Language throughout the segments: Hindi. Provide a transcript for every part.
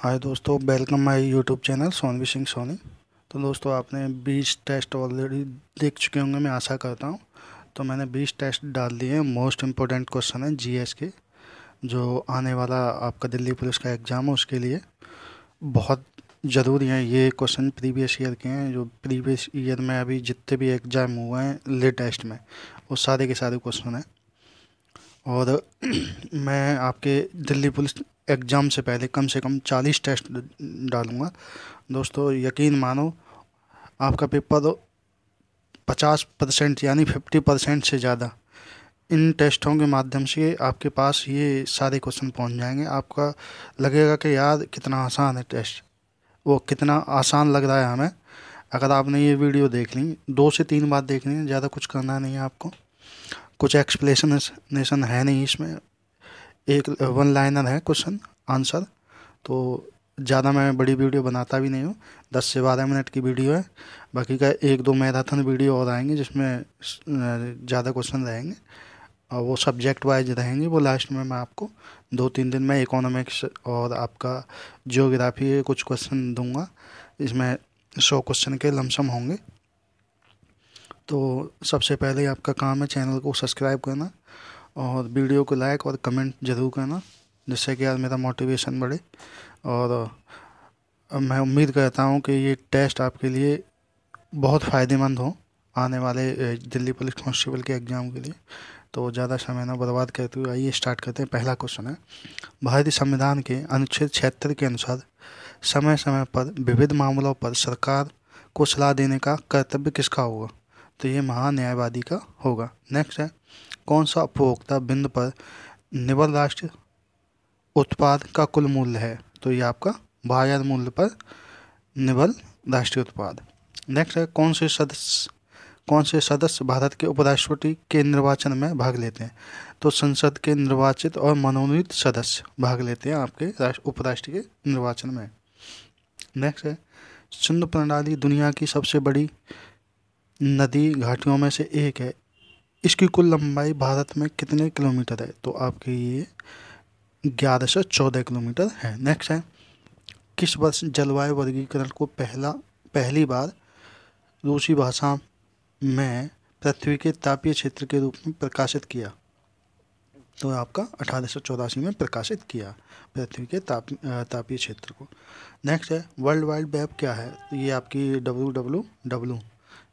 हाय दोस्तों welcome my YouTube channel Sonvi Singh Soni तो दोस्तों आपने 20 टेस्ट ऑलरेडी देख चुके होंगे मैं आशा करता हूँ तो मैंने 20 टेस्ट डाल दिए हैं मोस्ट इम्पोर्टेंट क्वेश्चन है जीएस के जो आने वाला आपका दिल्ली पुलिस का एग्ज़ाम है उसके लिए बहुत ज़रूरी है ये क्वेश्चन प्रीवियस ईयर के हैं जो प्रीवियस ईयर में अभी जितने भी एग्ज़ाम हुए हैं लेटेस्ट में वो सारे के सारे क्वेश्चन हैं और मैं आपके दिल्ली पुलिस एग्ज़ाम से पहले कम से कम चालीस टेस्ट डालूँगा दोस्तों यकीन मानो आपका पेपर तो पचास परसेंट यानी फिफ्टी परसेंट से ज़्यादा इन टेस्टों के माध्यम से आपके पास ये सारे क्वेश्चन पहुंच जाएंगे आपका लगेगा कि यार कितना आसान है टेस्ट वो कितना आसान लग रहा है हमें अगर आपने ये वीडियो देख ली दो से तीन बार देख ली ज़्यादा कुछ करना नहीं है आपको कुछ एक्सप्लेनेशन है नहीं इसमें एक वन लाइनर है क्वेश्चन आंसर तो ज़्यादा मैं बड़ी वीडियो बनाता भी नहीं हूँ दस से बारह मिनट की वीडियो है बाकी का एक दो मैराथन वीडियो और आएंगे जिसमें ज़्यादा क्वेश्चन रहेंगे और वो सब्जेक्ट वाइज रहेंगे वो लास्ट में मैं आपको दो तीन दिन में इकोनॉमिक्स और आपका जियोग्राफी कुछ क्वेश्चन दूंगा इसमें सौ क्वेश्चन के लमसम होंगे तो सबसे पहले आपका काम है चैनल को सब्सक्राइब करना और वीडियो को लाइक और कमेंट ज़रूर करना जिससे कि यार मेरा मोटिवेशन बढ़े और मैं उम्मीद करता हूँ कि ये टेस्ट आपके लिए बहुत फ़ायदेमंद हो आने वाले दिल्ली पुलिस कॉन्स्टेबल के एग्ज़ाम के लिए तो ज़्यादा समय ना बर्बाद करते हुए आइए स्टार्ट करते हैं पहला क्वेश्चन है भारतीय संविधान के अनुच्छेद छिहत्तर के अनुसार समय समय पर विविध मामलों पर सरकार को सलाह देने का कर्तव्य किसका होगा तो ये महान्यायवादी का होगा नेक्स्ट है कौन सा उपभोक्ता बिंदु पर निबल राष्ट्र उत्पाद का कुल मूल्य है तो ये आपका बाजार मूल्य पर निबल राष्ट्रीय उत्पाद नेक्स्ट है कौन से सदस्य कौन से सदस्य भारत के उपराष्ट्रपति के निर्वाचन में भाग लेते हैं तो संसद के निर्वाचित और मनोनीत सदस्य भाग लेते हैं आपके उपराष्ट्र के निर्वाचन में नेक्स्ट है सिंधु प्रणाली दुनिया की सबसे बड़ी नदी घाटियों में से एक है इसकी कुल लंबाई भारत में कितने किलोमीटर है तो आपके ये ग्यारह से चौदह किलोमीटर है नेक्स्ट है किस वर्ष जलवायु वर्गीकरण को पहला पहली बार रूसी भाषा में पृथ्वी के तापीय क्षेत्र के रूप में प्रकाशित किया तो आपका अठारह सौ चौरासी में प्रकाशित किया पृथ्वी के ताप तापीय क्षेत्र को नेक्स्ट है वर्ल्ड वाइड वेब क्या है ये आपकी डब्लू डब्लू डब्लू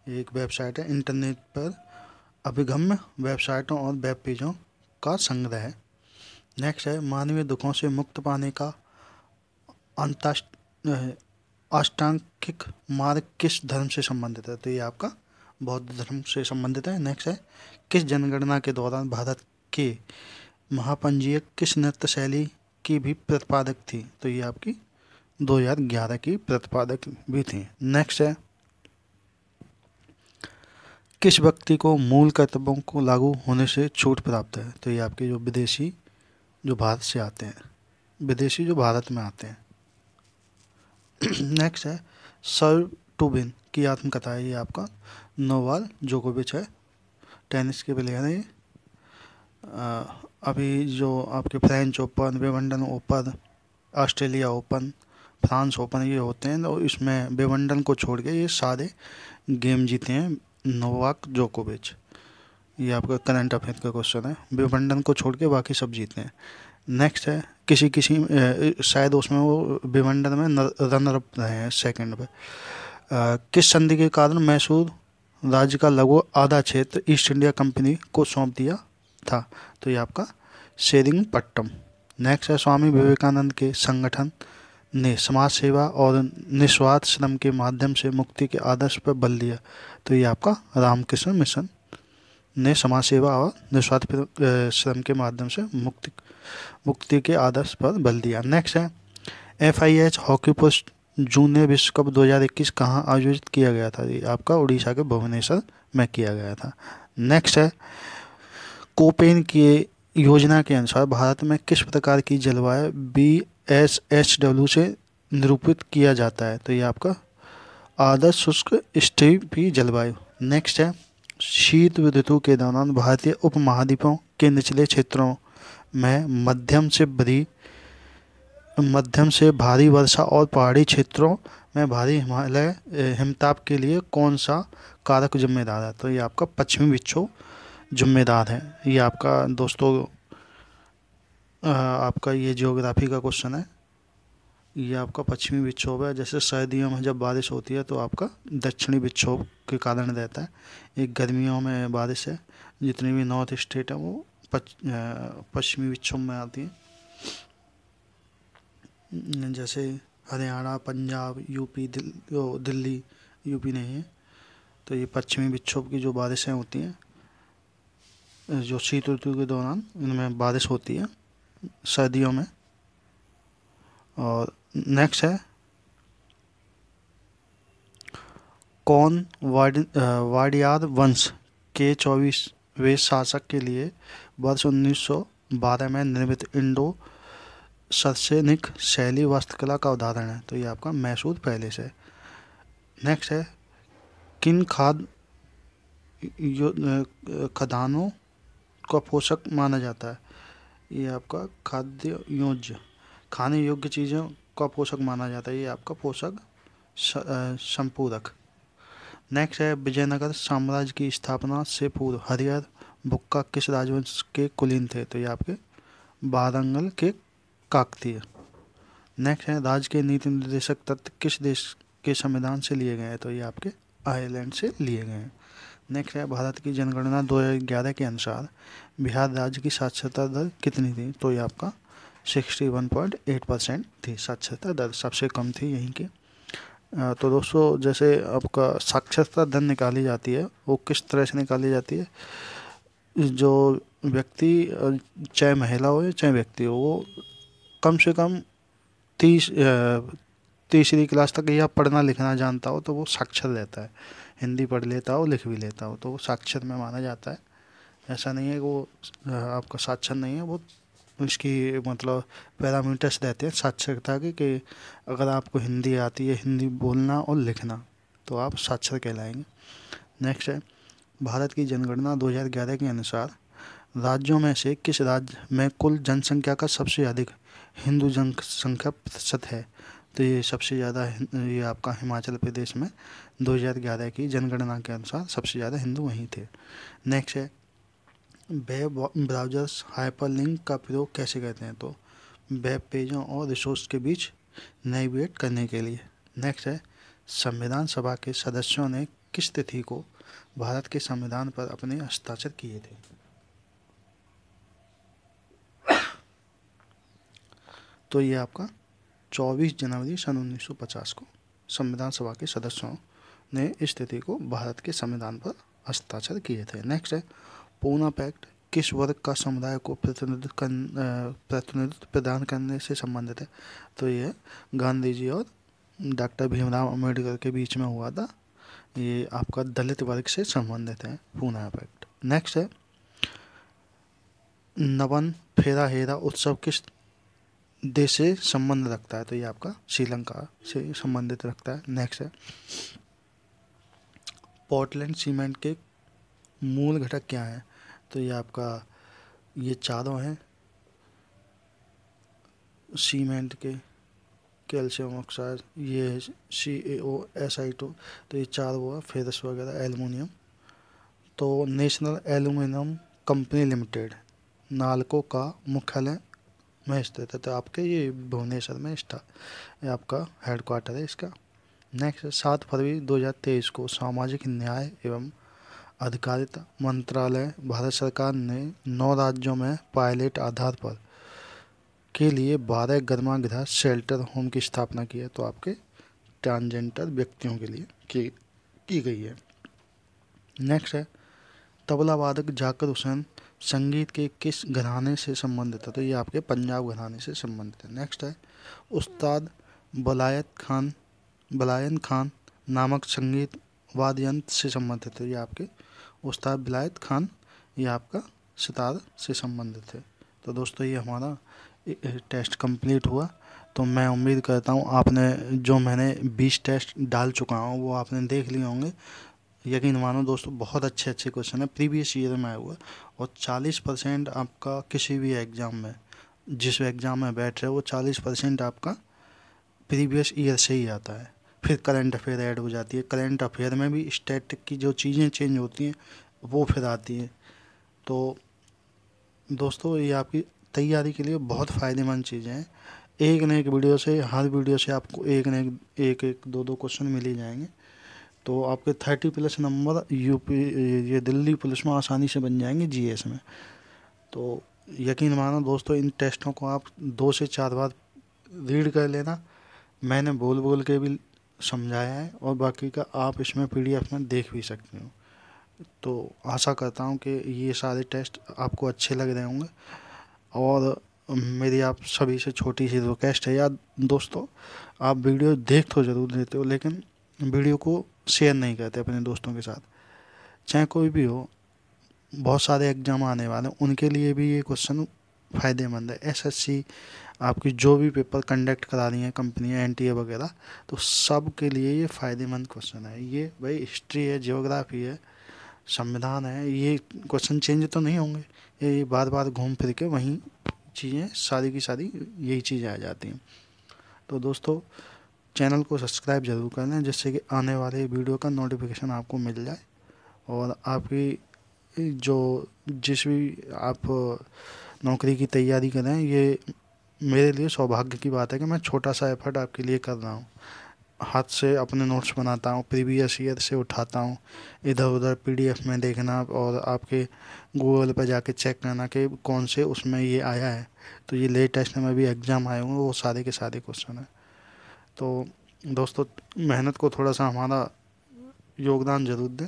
एक वेबसाइट है इंटरनेट पर अभिगम्य वेबसाइटों और वेब पेजों का संग्रह है नेक्स्ट है मानवीय दुखों से मुक्त पाने का अंतराष्ट्र अष्टांकिक मार्ग किस धर्म से संबंधित है तो ये आपका बौद्ध धर्म से संबंधित है नेक्स्ट है किस जनगणना के दौरान भारत के महापंजीय किस नृत्य शैली की भी प्रतिपादक थी तो ये आपकी 2011 की प्रतिपादक भी थी नेक्स्ट है किस व्यक्ति को मूल कर्तव्यों को लागू होने से छूट प्राप्त है तो ये आपके जो विदेशी जो भारत से आते हैं विदेशी जो भारत में आते हैं नेक्स्ट है सर टू की आत्मकथा है ये आपका नोवाल जोकोविच है टेनिस के प्लेयर हैं अभी जो आपके French open Wimbledon open Australia open France open ये होते हैं तो इसमें बेवंडन को छोड़ के ये सारे गेम जीते हैं नोवाक जोकोविच ये आपका करंट अफेयर का क्वेश्चन है विभंडन को छोड़ के बाकी सब जीते हैं नेक्स्ट है किसी किसी शायद उसमें वो विभंडन में रनर अप रहे हैं सेकेंड पर किस संधि के कारण मैसूर राज्य का लगभग आधा क्षेत्र ईस्ट इंडिया कंपनी को सौंप दिया था तो ये आपका शेरिंग पट्टम नेक्स्ट है स्वामी विवेकानंद के संगठन ने समाज सेवा और निस्वार्थ श्रम के माध्यम से मुक्ति के आदर्श पर बल दिया तो ये आपका रामकृष्ण मिशन ने समाज सेवा और निस्वार्थ श्रम के माध्यम से मुक्ति मुक्ति के आदर्श पर बल दिया नेक्स्ट है F I H hockey post junior विश्व कप दो हजार इक्कीस कहाँ आयोजित किया गया था ये आपका उड़ीसा के भुवनेश्वर में किया गया था नेक्स्ट है कोपेन के योजना के अनुसार भारत में किस प्रकार की जलवायु बी एस एच डब्ल्यू से निरूपित किया जाता है तो ये आपका आदर्श शुष्क स्टीपी जलवायु नेक्स्ट है शीत ऋतु के दौरान भारतीय उपमहाद्वीपों के निचले क्षेत्रों में मध्यम से भरी मध्यम से भारी वर्षा और पहाड़ी क्षेत्रों में भारी हिमालय हिमताप के लिए कौन सा कारक जिम्मेदार है तो ये आपका पश्चिमी विक्षोभ ज़िम्मेदार है ये आपका दोस्तों आपका ये जियोग्राफी का क्वेश्चन है ये आपका पश्चिमी विक्षोभ है जैसे सर्दियों में जब बारिश होती है तो आपका दक्षिणी विक्षोभ के कारण रहता है एक गर्मियों में बारिश है जितने भी नॉर्थ स्टेट हैं वो पश्चिमी विक्षोभ में आती हैं जैसे हरियाणा पंजाब यूपी दिल्ली यूपी नहीं है तो ये पश्चिमी विक्षोभ की जो बारिशें होती हैं जो शीत ऋतु के दौरान इनमें बारिश होती है सर्दियों में और नेक्स्ट है कौन वाड वाडियार वंश के चौबीसवें शासक के लिए वर्ष 1912 में निर्मित इंडो सरसैनिक शैली वास्तुकला का उदाहरण है तो ये आपका मैसूर पैलेस है नेक्स्ट है किन खाद खदानों का पोषक माना जाता है ये आपका खाद्य योज्य खाने योग्य चीज़ों का पोषक माना जाता है ये आपका पोषक संपूरक नेक्स्ट है विजयनगर साम्राज्य की स्थापना से पूर्व हरिहर बुक्का किस राजवंश के कुलीन थे तो ये आपके बारंगल के काकतीय नेक्स्ट है राज्य के नीति निर्देशक तत्व किस देश के संविधान से लिए गए हैं तो ये आपके आयरलैंड से लिए गए हैं नेक्स्ट है भारत की जनगणना दो के अनुसार बिहार राज्य की साक्षरता दर कितनी थी तो ये आपका 61.8 परसेंट थी साक्षरता दर सबसे कम थी यहीं की तो दोस्तों जैसे आपका साक्षरता दर निकाली जाती है वो किस तरह से निकाली जाती है जो व्यक्ति चाहे महिला हो या चाहे व्यक्ति हो वो कम से कम तीस तीसरी तो क्लास तक या पढ़ना लिखना जानता हो तो वो साक्षर रहता है हिंदी पढ़ लेता हो लिख भी लेता हो तो वो साक्षर में माना जाता है ऐसा नहीं है कि वो आपका साक्षर नहीं है वो उसकी मतलब पैरामीटर्स रहते हैं साक्षरता के कि अगर आपको हिंदी आती है हिंदी बोलना और लिखना तो आप साक्षर कहलाएंगे नेक्स्ट है भारत की जनगणना 2011 के अनुसार राज्यों में से किस राज्य में कुल जनसंख्या का सबसे अधिक हिंदू जनसंख्या प्रतिशत है तो ये सबसे ज़्यादा ये आपका हिमाचल प्रदेश में ग्यारह की जनगणना के अनुसार सबसे ज़्यादा हिंदू वहीं थे नेक्स्ट है वेब ब्राउजर्स हाइपरलिंक का प्रयोग कैसे करते हैं तो वेब पेजों और रिसोर्स के बीच नेविगेट करने के लिए नेक्स्ट है संविधान सभा के सदस्यों ने किस तिथि को भारत के संविधान पर अपने हस्ताक्षर किए थे तो ये आपका 24 जनवरी सन 1950 को संविधान सभा के सदस्यों ने इस तिथि को भारत के संविधान पर हस्ताक्षर किए थे नेक्स्ट है पूना पैक्ट किस वर्ग का समुदाय को प्रतिनिधित्व कर प्रतिनिधित्व प्रदान करने से संबंधित है तो ये गांधी जी और डॉक्टर भीमराव अम्बेडकर के बीच में हुआ था ये आपका दलित वर्ग से संबंधित है पूना पैक्ट नेक्स्ट है नवन फेरा हेरा उत्सव किस देश से संबंध रखता है तो ये आपका श्रीलंका से संबंधित रखता है नेक्स्ट है पोर्टलैंड सीमेंट के मूल घटक क्या हैं तो ये आपका ये चारों हैं सीमेंट के कैल्शियम ऑक्साइड ये सी ए ओ एस आई टू तो ये चार हुआ फेरस वगैरह एलुमिनियम तो national aluminium company limited Nalco का मुख्यालय में स्थित तो, है तो आपके ये भुवनेश्वर में इसका आपका हेड क्वार्टर है इसका नेक्स्ट सात फरवरी 2023 को सामाजिक न्याय एवं अधिकारिता मंत्रालय भारत सरकार ने नौ राज्यों में पायलट आधार पर के लिए बारह गर्मा गृह शेल्टर होम की स्थापना की है तो आपके ट्रांसजेंडर व्यक्तियों के लिए की की गई है नेक्स्ट है तबला वादक जाकर हुसैन संगीत के किस घराने से संबंधित है तो ये आपके पंजाब घराने से संबंधित है नेक्स्ट है उस्ताद बलायत खान बलायन खान नामक संगीत वाद यंत्र से संबंधित है ये आपके उस्ताद बिलायत खान ये आपका सितार से संबंधित है तो दोस्तों ये हमारा टेस्ट कंप्लीट हुआ तो मैं उम्मीद करता हूँ आपने जो मैंने बीस टेस्ट डाल चुका हूँ वो आपने देख लिए होंगे यकीन मानो दोस्तों बहुत अच्छे अच्छे क्वेश्चन है प्रीवियस ईयर में आया हुआ और चालीस परसेंट आपका किसी भी एग्ज़ाम में जिस एग्ज़ाम में बैठ रहे हो वो चालीस परसेंट आपका प्रीवियस ईयर से ही आता है फिर करंट अफेयर ऐड हो जाती है करंट अफेयर में भी स्टेटिक की जो चीज़ें चेंज होती हैं वो फिर आती हैं तो दोस्तों ये आपकी तैयारी के लिए बहुत फ़ायदेमंद चीज़ें हैं एक न एक वीडियो से हर वीडियो से आपको एक न एक एक, एक दो दो क्वेश्चन मिल ही जाएंगे तो आपके थर्टी प्लस नंबर यूपी ये दिल्ली पुलिस में आसानी से बन जाएंगे जी में तो यकीन मानो दोस्तों इन टेस्टों को आप दो से चार बार रीड कर लेना मैंने बोल बोल के भी समझाया है और बाकी का आप इसमें पी में देख भी सकते हो तो आशा करता हूँ कि ये सारे टेस्ट आपको अच्छे लग रहे होंगे और मेरी आप सभी से छोटी सी रिक्वेस्ट है यार दोस्तों आप वीडियो देख तो ज़रूर देते हो लेकिन वीडियो को शेयर नहीं करते अपने दोस्तों के साथ चाहे कोई भी हो बहुत सारे एग्ज़ाम आने वाले हैं उनके लिए भी ये क्वेश्चन फ़ायदेमंद है एसएससी आपकी जो भी पेपर कंडक्ट करा रही हैं कंपनियाँ एन ए वगैरह तो सब के लिए ये फ़ायदेमंद क्वेश्चन है ये भाई हिस्ट्री है जियोग्राफी है संविधान है ये क्वेश्चन चेंज तो नहीं होंगे ये बार बार घूम फिर के वहीं चीज़ें सारी की सारी यही चीज़ें आ जाती हैं तो दोस्तों चैनल को सब्सक्राइब ज़रूर कर लें जिससे कि आने वाले वीडियो का नोटिफिकेशन आपको मिल जाए और आपकी जो जिस भी आप नौकरी की तैयारी करें ये मेरे लिए सौभाग्य की बात है कि मैं छोटा सा एफर्ट आपके लिए कर रहा हूँ हाथ से अपने नोट्स बनाता हूँ प्रीवियस ईयर से उठाता हूँ इधर उधर पीडीएफ में देखना और आपके गूगल पर जाके चेक करना कि कौन से उसमें ये आया है तो ये लेटेस्ट में भी एग्ज़ाम आए हुए वो सारे के सारे क्वेश्चन हैं तो दोस्तों मेहनत को थोड़ा सा हमारा योगदान ज़रूर दें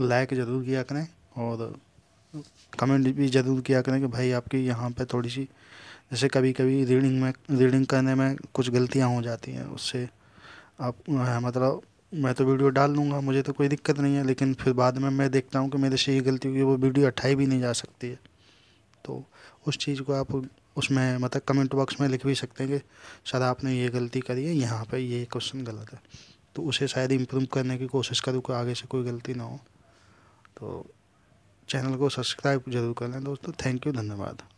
लाइक ज़रूर किया करें और कमेंट भी ज़रूर किया करें कि भाई आपकी यहाँ पे थोड़ी सी जैसे कभी कभी रीडिंग में रीडिंग करने में कुछ गलतियाँ हो जाती हैं उससे आप मतलब मैं तो वीडियो डाल लूँगा मुझे तो कोई दिक्कत नहीं है लेकिन फिर बाद में मैं देखता हूँ कि मेरे से ये गलती हुई वो वीडियो हटाई भी नहीं जा सकती है तो उस चीज़ को आप उसमें मतलब कमेंट बॉक्स में लिख भी सकते हैं कि सर आपने ये गलती करी है यहाँ पे ये क्वेश्चन गलत है तो उसे शायद इम्प्रूव करने की कोशिश करूँ कि आगे से कोई गलती ना हो तो चैनल को सब्सक्राइब जरूर कर लें दोस्तों थैंक यू धन्यवाद